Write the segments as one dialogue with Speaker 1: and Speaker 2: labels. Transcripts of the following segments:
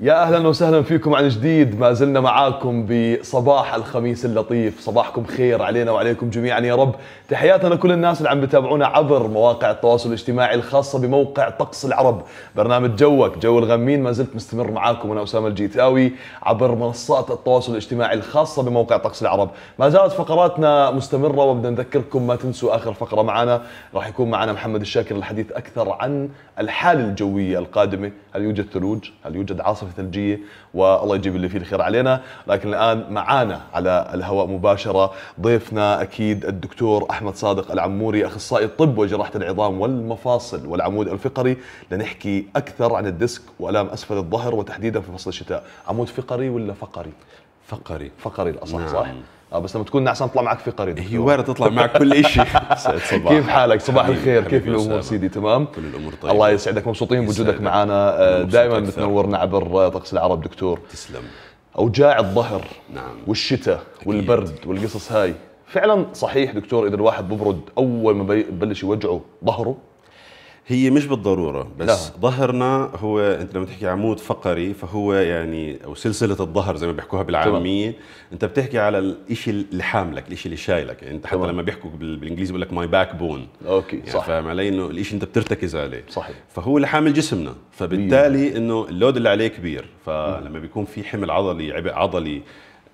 Speaker 1: يا اهلا وسهلا فيكم عن جديد ما زلنا معاكم بصباح الخميس اللطيف صباحكم خير علينا وعليكم جميعا يا رب تحياتنا لكل الناس اللي عم بتابعونا عبر مواقع التواصل الاجتماعي الخاصة بموقع طقس العرب برنامج جوك جو الغمين ما زلت مستمر معاكم انا اسامة الجيتاوي عبر منصات التواصل الاجتماعي الخاصة بموقع طقس العرب ما زالت فقراتنا مستمرة وبدنا نذكركم ما تنسوا اخر فقرة معنا راح يكون معنا محمد الشاكر الحديث اكثر عن الحالة الجوية القادمة هل يوجد ثلوج هل يوجد عاصفة عاصفه ثلجيه والله يجيب اللي فيه الخير علينا لكن الان معانا على الهواء مباشره ضيفنا اكيد الدكتور احمد صادق العموري اخصائي الطب وجراحه العظام والمفاصل والعمود الفقري لنحكي اكثر عن الديسك والام اسفل الظهر وتحديدا في فصل الشتاء عمود فقري ولا فقري فقري فقري الاصح نعم. صح؟ اه بس لما تكون نعسان تطلع معك فقري هي وارد تطلع معك كل شيء كيف حالك صباح الخير كيف الامور سيدي تمام كل الامور طيبه الله يسعدك مبسوطين بوجودك معنا آه، دائما بتنورنا عبر طقس العرب دكتور تسلم اوجاع الظهر نعم والشتاء والبرد والقصص
Speaker 2: هاي فعلا صحيح دكتور اذا الواحد ببرد اول ما ببلش يوجعه ظهره هي مش بالضروره بس لا. نعم. ظهرنا هو انت لما تحكي عمود فقري فهو يعني او سلسله الظهر زي ما بيحكوها بالعاميه انت بتحكي على الشيء اللي حاملك الشيء اللي شايلك يعني انت حتى طبعا. لما بيحكوا بالانجليزي بيقول لك ماي باك بون اوكي يعني صح فاهم علي انه الشيء انت بترتكز عليه صحيح فهو اللي حامل جسمنا فبالتالي انه اللود اللي عليه كبير فلما بيكون في حمل عضلي عبء عضلي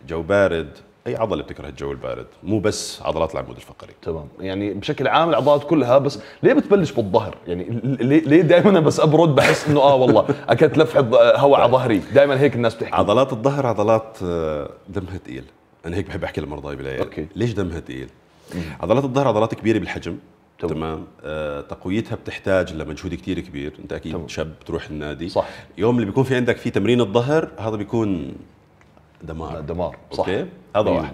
Speaker 2: جو بارد اي عضله بتكره الجو البارد مو بس عضلات العمود الفقري تمام يعني بشكل عام العضلات كلها
Speaker 1: بس ليه بتبلش بالظهر يعني ليه ليه دائما بس ابرد بحس انه اه والله اكلت لفحه هواء على طيب. ظهري
Speaker 2: دائما هيك الناس بتحكي عضلات الظهر عضلات آه، دمها ثقيل انا هيك بحب احكي للمرضى بالعيال أوكي. ليش دمها ثقيل عضلات الظهر عضلات كبيره بالحجم تمام آه تقويتها بتحتاج لمجهود كثير كبير انت اكيد طبعا. شاب تروح النادي صح يوم اللي بيكون في عندك في تمرين الظهر هذا بيكون دمار دمار صح أوكي؟ هذا إيه. واحد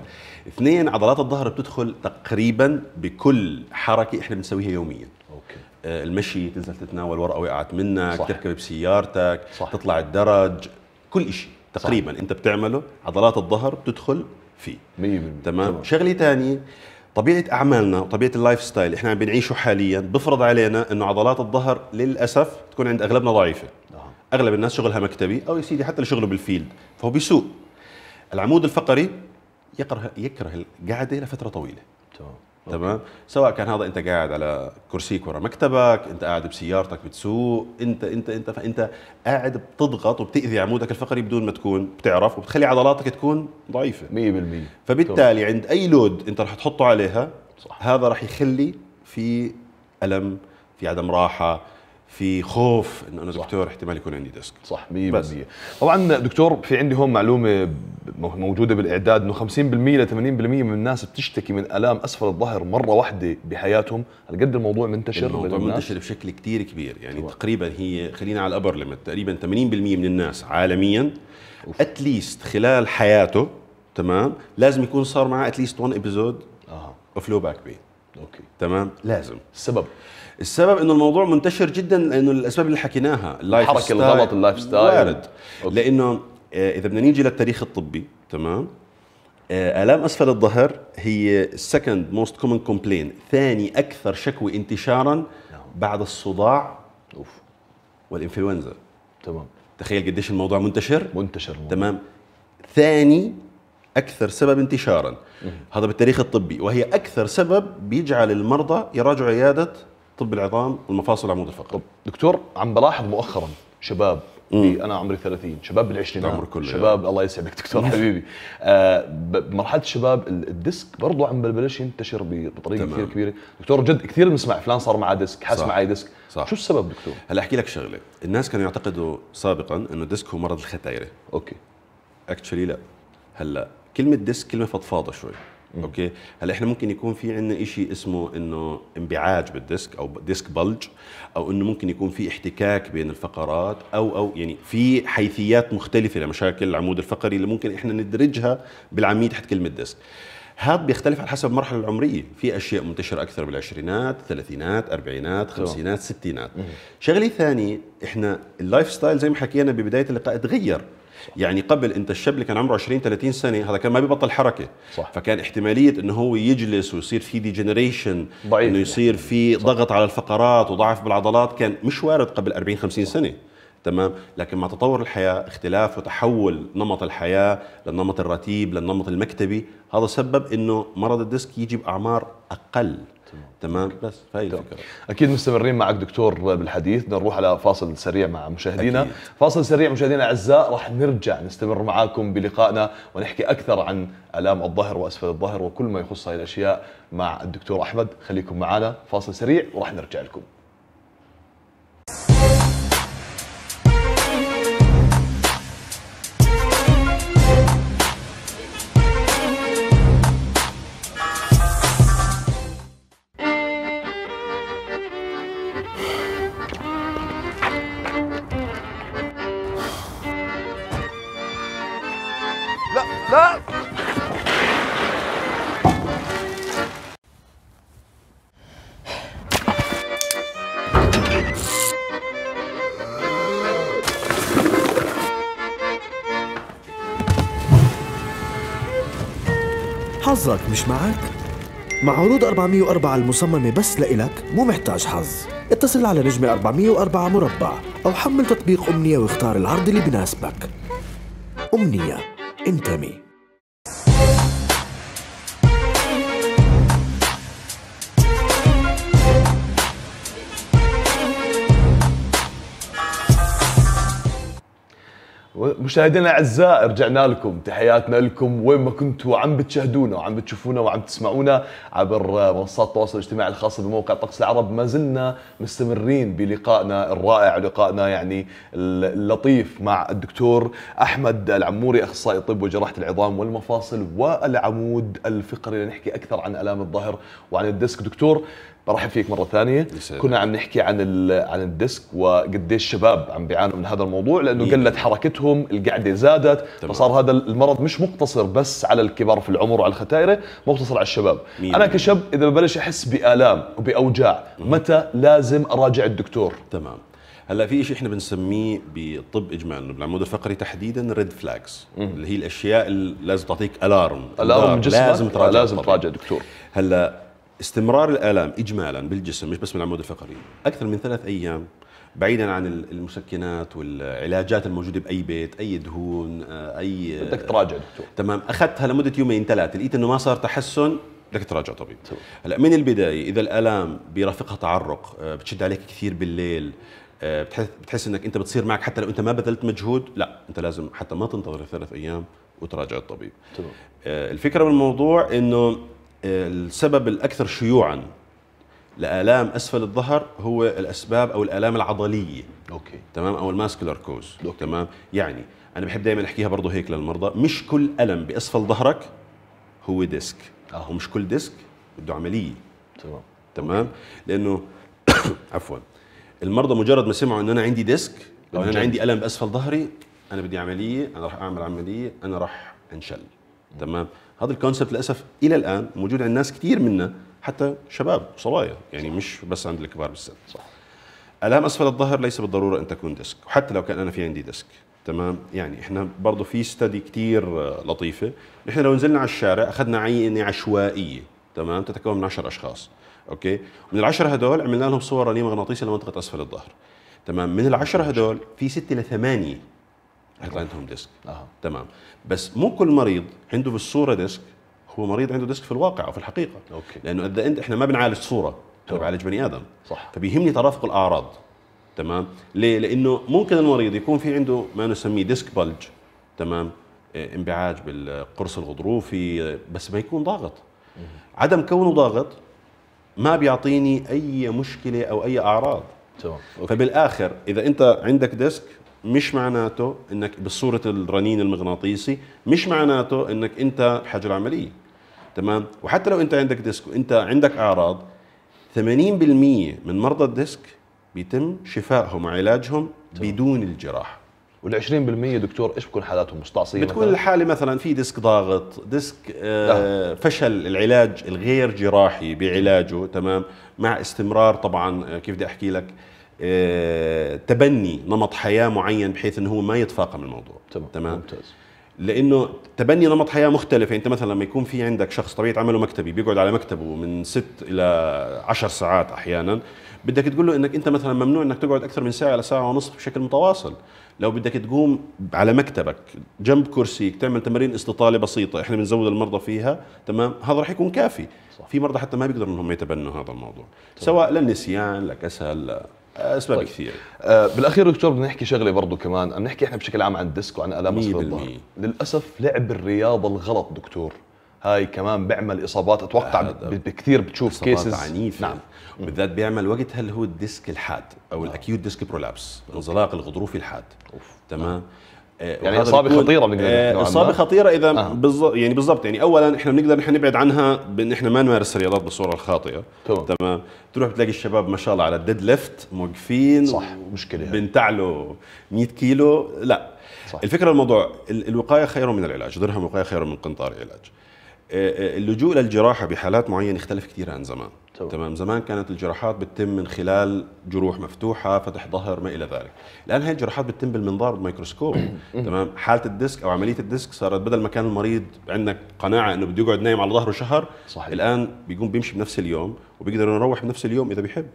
Speaker 2: اثنين عضلات الظهر بتدخل تقريبا بكل حركه احنا بنسويها يوميا اوكي آه، المشي تنزل تتناول ورقه وقعت منك صح. تركب بسيارتك صح. تطلع الدرج كل شيء تقريبا صح. انت بتعمله عضلات الظهر بتدخل فيه 100% تمام, تمام. شغله ثانيه طبيعه اعمالنا وطبيعه اللايف ستايل احنا بنعيشه حاليا بفرض علينا انه عضلات الظهر للاسف تكون عند اغلبنا ضعيفه نعم. اغلب الناس شغلها مكتبي او يا سيدي حتى اللي شغله بالفيلد فهو بيسوق العمود الفقري يكره يكره القعده لفتره طويله تمام تمام سواء كان هذا انت قاعد على كرسيك ورا مكتبك انت قاعد بسيارتك بتسوق انت انت انت فانت قاعد بتضغط وبتاذي عمودك الفقري بدون ما تكون بتعرف وبتخلي عضلاتك تكون ضعيفه 100% فبالتالي عند اي لود انت رح تحطه عليها صح. هذا رح يخلي في الم في عدم راحه في خوف انه انا دكتور احتمال يكون عندي ديسك صح 100%
Speaker 1: طبعا دكتور في عندي هون معلومه موجوده بالاعداد انه 50% ل 80% من الناس بتشتكي من الام اسفل الظهر مره واحده بحياتهم على قد الموضوع منتشر الموضوع منتشر
Speaker 2: بشكل كثير كبير يعني طبعا. تقريبا هي خلينا على الابر ليميت تقريبا 80% من الناس عالميا اتليست خلال حياته تمام لازم يكون صار معه اتليست 1 ابيزود اوف لو باك بين اوكي تمام لازم السبب السبب انه الموضوع منتشر جدا لانه الاسباب اللي حكيناها اللايف الحركه الغلط اللايف ستايل وارد لانه آه، اذا بدنا نيجي للتاريخ الطبي تمام آه، الام اسفل الظهر هي السكند موست كومن كومبلين ثاني اكثر شكوى انتشارا نعم. بعد الصداع اوف والانفلونزا تمام تخيل قديش الموضوع منتشر منتشر تمام ثاني اكثر سبب انتشارا هذا بالتاريخ الطبي وهي اكثر سبب بيجعل المرضى يراجعوا عياده طب العظام والمفاصل والعمود الفقري طب دكتور عم بلاحظ مؤخرا شباب انا عمري 30 شباب
Speaker 1: بالعشرينات العمر كله شباب يعني. الله يسعدك دكتور حبيبي آه بمرحله الشباب الديسك برضه عم ببلش ينتشر بطريقه كثير كبيره دكتور جد كثير بنسمع فلان صار معه ديسك حاس معي
Speaker 2: ديسك صح. شو السبب دكتور هلا احكي لك شغله الناس كانوا يعتقدوا سابقا انه الديسك هو مرض الختايره اوكي اكشلي لا هلا كلمه ديسك كلمه فضفاضه شوي مم. اوكي هلا احنا ممكن يكون في عندنا شيء اسمه انه انبعاج بالديسك او ديسك بلج او انه ممكن يكون في احتكاك بين الفقرات او او يعني في حيثيات مختلفه لمشاكل العمود الفقري اللي ممكن احنا ندرجها بالعاميه تحت كلمه ديسك هذا بيختلف على حسب المرحلة العمرية في أشياء منتشرة أكثر بالعشرينات ثلاثينات أربعينات خمسينات ستينات شغلة ثانية إحنا اللايف ستايل زي ما حكينا ببداية اللقاء تغير يعني قبل انت الشاب اللي كان عمره 20 30 سنه هذا كان ما بيبطل حركه صح. فكان احتماليه انه هو يجلس ويصير في ديجنريشن ضعيف انه يعني. يصير في ضغط على الفقرات وضعف بالعضلات كان مش وارد قبل 40 50 سنه تمام لكن مع تطور الحياه اختلاف وتحول نمط الحياه للنمط الرتيب للنمط المكتبي هذا سبب انه مرض الديسك يجي باعمار اقل تمام بس فهي الفكره اكيد مستمرين
Speaker 1: معك دكتور بالحديث بدنا نروح على فاصل سريع مع مشاهدينا أكيد. فاصل سريع مشاهدينا الاعزاء راح نرجع نستمر معاكم بلقائنا ونحكي اكثر عن الام الظهر واسفل الظهر وكل ما يخص هاي الاشياء مع الدكتور احمد خليكم معنا فاصل سريع وراح نرجع لكم حظك مش معك؟ مع عروض 404 المصممة بس لإلك مو محتاج حظ اتصل على نجمة 404 مربع أو حمل تطبيق أمنية واختار العرض اللي بناسبك
Speaker 2: أمنية انتمي
Speaker 1: مشاهدينا الاعزاء رجعنا لكم تحياتنا لكم وين ما كنتوا عم بتشاهدونا وعم بتشوفونا وعم تسمعونا عبر منصات التواصل الاجتماعي الخاصه بموقع طقس العرب ما زلنا مستمرين بلقائنا الرائع ولقائنا يعني اللطيف مع الدكتور احمد العموري اخصائي طب وجراحه العظام والمفاصل والعمود الفقري لنحكي اكثر عن الام الظهر وعن الديسك دكتور برحب فيك مره ثانيه كنا عم نحكي عن عن الديسك وقديش الشباب عم بيعانوا من هذا الموضوع لانه إيه. قلت حركتهم القعده زادت فصار هذا المرض مش مقتصر بس على الكبار في العمر وعلى الختائره مقتصر على الشباب مين. انا كشاب اذا ببلش احس بالام وباوجاع متى لازم
Speaker 2: اراجع الدكتور تمام هلا في شيء احنا بنسميه بالطب اجمالا بالعمود الفقري تحديدا ريد فلاكس اللي هي الاشياء اللي لازم تعطيك الارم الارم جسمك لازم تراجع آه، لازم تراجع دكتور هلا استمرار الالام اجمالا بالجسم مش بس من العمود الفقري اكثر من ثلاث ايام بعيدا عن المسكنات والعلاجات الموجوده باي بيت اي دهون آه، اي آه، بدك تراجع دكتور تمام اخذتها لمده يومين ثلاثه لقيت انه ما صار تحسن بدك تراجع طبيب طيب. هلا من البدايه اذا الالام بيرافقها تعرق آه، بتشد عليك كثير بالليل بتحس بتحس انك انت بتصير معك حتى لو انت ما بذلت مجهود لا انت لازم حتى ما تنتظر ثلاث ايام وتراجع الطبيب تمام طيب. الفكره بالموضوع انه السبب الأكثر شيوعا لآلام أسفل الظهر هو الأسباب أو الآلام العضلية أوكي تمام أو الماسكولار كوز تمام يعني أنا بحب دائما أحكيها برضه هيك للمرضى مش كل ألم بأسفل ظهرك هو ديسك آه. ومش كل ديسك بده عملية تمام تمام لأنه عفوا المرضى مجرد ما سمعوا أنه أنا عندي ديسك أو أنا عندي ألم بأسفل ظهري أنا بدي عملية أنا راح أعمل عملية أنا راح أنشل تمام هذا الكونسبت للاسف الى الان موجود عند ناس كثير منا حتى شباب وصبايا يعني مش بس عند الكبار بالسن صح الام اسفل الظهر ليس بالضروره ان تكون ديسك وحتى لو كان انا في عندي ديسك تمام يعني احنا برضه في ستدي كثير آه، لطيفه نحن لو نزلنا على الشارع اخذنا عينه عشوائيه تمام تتكون من 10 اشخاص اوكي من العشرة هدول عملنا لهم صور رنين مغناطيسي لمنطقه اسفل الظهر تمام من العشرة هدول في ستة لثمانية هيطلع عندهم ديسك آه. تمام بس مو كل مريض عنده بالصوره ديسك هو مريض عنده ديسك في الواقع او في الحقيقه أوكي. لانه اذا انت احنا ما بنعالج صوره احنا بنعالج بني ادم صح فبيهمني ترافق الاعراض تمام ليه لانه ممكن المريض يكون في عنده ما نسميه ديسك بلج تمام آه، انبعاج بالقرص الغضروفي بس ما يكون ضاغط عدم كونه ضاغط ما بيعطيني اي مشكله او اي اعراض تمام فبالاخر اذا انت عندك ديسك مش معناته انك بصوره الرنين المغناطيسي مش معناته انك انت بحاجه لعمليه تمام وحتى لو انت عندك ديسك وانت عندك اعراض 80% من مرضى الديسك بيتم شفائهم وعلاجهم بدون الجراحه وال 20% دكتور ايش بكون حالاتهم مستعصيه بتكون مثلاً؟ الحاله مثلا في ديسك ضاغط ديسك آه نعم. فشل العلاج الغير جراحي بعلاجه تمام مع استمرار طبعا آه، كيف بدي احكي لك آه، تبني نمط حياه معين بحيث انه هو ما يتفاقم الموضوع تمام, تمام؟ ممتاز لانه تبني نمط حياه مختلف يعني انت مثلا لما يكون في عندك شخص طبيعه عمله مكتبي بيقعد على مكتبه من ست الى عشر ساعات احيانا بدك تقول له انك انت مثلا ممنوع انك تقعد اكثر من ساعه الى ساعه ونصف بشكل متواصل لو بدك تقوم على مكتبك جنب كرسيك تعمل تمارين استطاله بسيطه احنا بنزود المرضى فيها تمام هذا راح يكون كافي صح. في مرضى حتى ما بيقدروا انهم يتبنوا هذا الموضوع طبعا. سواء للنسيان لكسل آه، اسباب طيب. كثير آه بالاخير دكتور بدنا نحكي شغله برضه كمان عم نحكي احنا بشكل عام عن الديسك وعن
Speaker 1: الام الصدر للاسف لعب الرياضه الغلط دكتور هاي كمان بيعمل
Speaker 2: اصابات اتوقع آه، بكثير بتشوف كيسز عنيفة نعم بالذات بيعمل وقتها اللي هو الديسك الحاد او نعم. الاكيوت ديسك برولابس انزلاق الغضروفي الحاد أوف. تمام أوه. آه، يعني اصابه خطيره بنقدر آه اصابه خطيره اذا آه. بالضبط يعني بالضبط يعني اولا احنا بنقدر نحن نبعد عنها بان احنا ما نمارس الرياضات بالصوره الخاطئه تمام تمام تروح بتلاقي الشباب ما شاء الله على الديد ليفت موقفين صح مشكله بنتعلوا 100 كيلو لا صح. الفكره الموضوع الوقايه خير من العلاج درهم وقايه خير من قنطار علاج آه، آه، اللجوء للجراحه بحالات معينه يختلف كثير عن زمان تمام. تمام زمان كانت الجراحات بتتم من خلال جروح مفتوحه فتح ظهر ما الى ذلك الان هاي الجراحات بتتم بالمنظار بالميكروسكوب تمام حاله الديسك او عمليه الديسك صارت بدل ما كان المريض عندك قناعه انه بده يقعد نايم على ظهره شهر صحيح. الان بيقوم بيمشي بنفس اليوم وبيقدر يروح بنفس اليوم اذا بيحب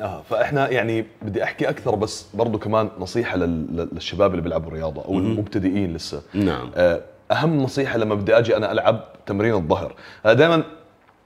Speaker 2: اه فاحنا
Speaker 1: يعني بدي احكي اكثر بس برضه كمان نصيحه للشباب اللي بيلعبوا رياضه او المبتدئين لسه نعم آه، اهم نصيحه لما بدي اجي انا العب تمرين الظهر آه، دائما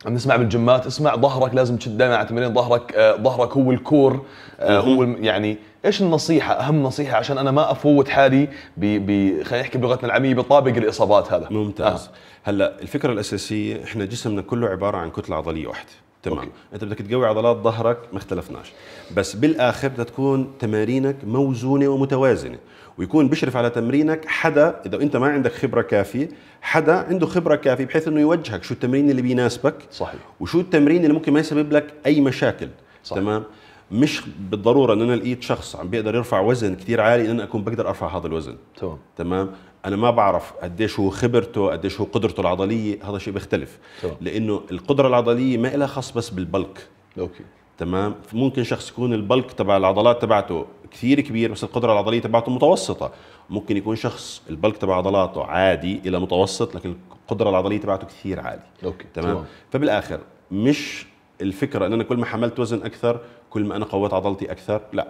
Speaker 1: عم نسمع بالجمات اسمع ظهرك لازم تشد دائما على تمرين ظهرك آه، ظهرك هو الكور آه، هو يعني ايش النصيحه اهم نصيحه عشان انا ما افوت حالي ب
Speaker 2: خلينا نحكي بلغتنا العاميه بطابق الاصابات هذا ممتاز آه. هلا الفكره الاساسيه احنا جسمنا كله عباره عن كتله عضليه واحده تمام أوكي. انت بدك تقوي عضلات ظهرك ما اختلفناش بس بالاخر بدها تكون تمارينك موزونه ومتوازنه ويكون بيشرف على تمرينك حدا اذا انت ما عندك خبره كافيه حدا عنده خبره كافيه بحيث انه يوجهك شو التمرين اللي بيناسبك صحيح وشو التمرين اللي ممكن ما يسبب لك اي مشاكل صحيح. تمام مش بالضروره ان انا لقيت شخص عم بيقدر يرفع وزن كثير عالي ان انا اكون بقدر ارفع هذا الوزن تمام تمام انا ما بعرف قديش هو خبرته قديش هو قدرته العضليه هذا شيء بيختلف طبعا. لانه القدره العضليه ما لها خاص بس بالبلك اوكي تمام ممكن شخص يكون البلك تبع العضلات تبعته كثير كبير بس القدره العضليه تبعته متوسطه ممكن يكون شخص البلك تبع عضلاته عادي الى متوسط لكن القدره العضليه تبعته كثير عالي اوكي تمام طبعا. فبالاخر مش الفكره ان انا كل ما حملت وزن اكثر كل ما انا قويت عضلتي اكثر لا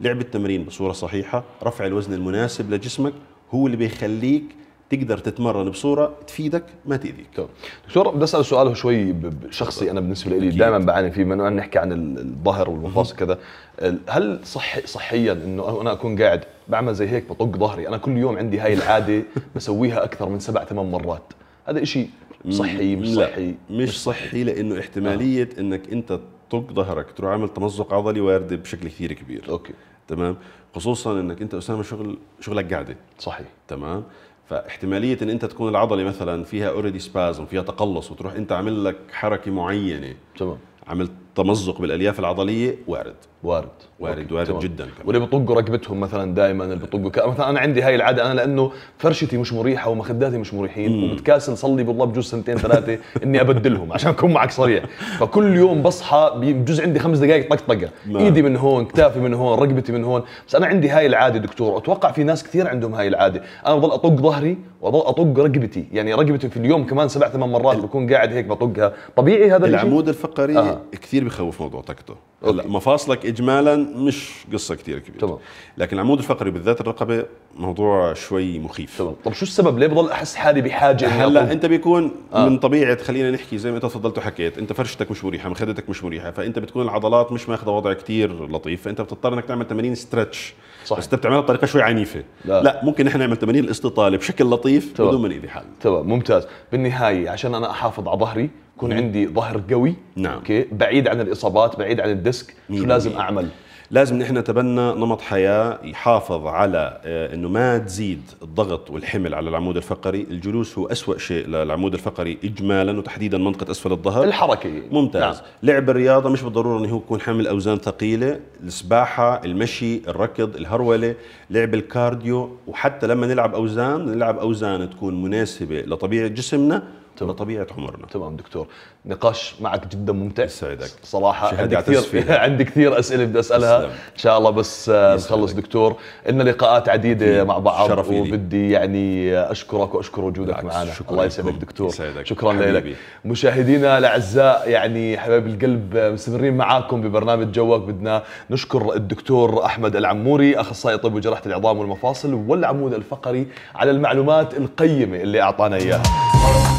Speaker 2: لعب التمرين بصوره صحيحه رفع الوزن المناسب لجسمك هو اللي بيخليك تقدر تتمرن بصوره تفيدك ما تاذيك. دكتور بدي اسال سؤال
Speaker 1: شوي شخصي انا بالنسبه لي دائما بعاني فيه من نحكي عن الظهر والمفاصل كذا هل صح صحيا انه انا اكون قاعد بعمل زي هيك بطق ظهري انا كل يوم عندي هاي العاده
Speaker 2: بسويها اكثر من سبع ثمان مرات هذا شيء صحي مش لا صحي مش صحي لانه احتماليه آه. انك انت تطق ظهرك تروح عامل تمزق عضلي وارده بشكل كثير كبير اوكي تمام خصوصا انك انت اسامه شغل شغلك قاعده صحيح تمام فاحتماليه ان انت تكون العضله مثلا فيها اوريدي سبازم فيها تقلص وتروح انت عامل لك حركه معينه تمام عملت تمزق بالالياف العضليه وارد وارد
Speaker 1: وارد أوكي. وارد تمام. جدا كمان. واللي بيطقوا ركبتهم مثلا دائما اللي بيطقوا مثلا انا عندي هاي العاده انا لانه فرشتي مش مريحه ومخداتي مش مريحين مم. وبتكاسل صلي بالله بجوز سنتين ثلاثه اني ابدلهم عشان اكون معك صريح فكل يوم بصحى بجوز عندي خمس دقائق طقطقه نعم. ايدي من هون كتافي من هون رقبتي من هون بس انا عندي هاي العاده دكتور اتوقع في ناس كثير عندهم هاي العاده انا بضل اطق ظهري واضل اطق رقبتي يعني رقبتي في اليوم كمان سبع ثمان مرات بكون قاعد هيك
Speaker 2: بطقها طبيعي هذا العمود الفقري آه. كثير كثير بخوف موضوع تكتو هلا مفاصلك اجمالا مش قصه كثير كبيره تمام لكن العمود الفقري بالذات الرقبه موضوع شوي مخيف تمام طب شو السبب ليه بضل احس حالي بحاجه هلا انت بيكون آه. من طبيعه خلينا نحكي زي ما انت تفضلت وحكيت انت فرشتك مش مريحه مخدتك مش مريحه فانت بتكون العضلات مش ماخذه وضع كثير لطيف فانت بتضطر انك تعمل تمارين ستريتش صح. بس انت بتعملها بطريقه شوي عنيفه لا, لا ممكن احنا نعمل تمارين الاستطاله بشكل لطيف طبع. بدون ما ناذي حالنا تمام ممتاز بالنهايه عشان انا احافظ على ظهري يكون نعم. عندي ظهر قوي نعم اوكي بعيد عن الاصابات بعيد عن الديسك شو لازم اعمل لازم نحن نتبنى نمط حياة يحافظ على آه، أنه ما تزيد الضغط والحمل على العمود الفقري الجلوس هو أسوأ شيء للعمود الفقري إجمالا وتحديدا منطقة أسفل الظهر الحركة ممتاز نعم. لعب الرياضة مش بالضرورة أنه يكون حمل أوزان ثقيلة السباحة المشي الركض الهرولة لعب الكارديو وحتى لما نلعب أوزان نلعب أوزان تكون مناسبة لطبيعة جسمنا تمام. لطبيعه عمرنا تمام دكتور نقاش معك جدا ممتع يسعدك صراحه عندي كثير عندي
Speaker 1: كثير اسئله بدي اسالها ان شاء الله بس نخلص آه، دكتور لنا لقاءات عديده مع بعض وبدي يعني اشكرك واشكر وجودك معنا الله يسعدك دكتور يسعدك. شكرا لك مشاهدينا الاعزاء يعني حبايب القلب مستمرين معاكم ببرنامج جوك بدنا نشكر الدكتور احمد العموري اخصائي طب وجراحه العظام والمفاصل والعمود الفقري على المعلومات القيمه اللي اعطانا اياها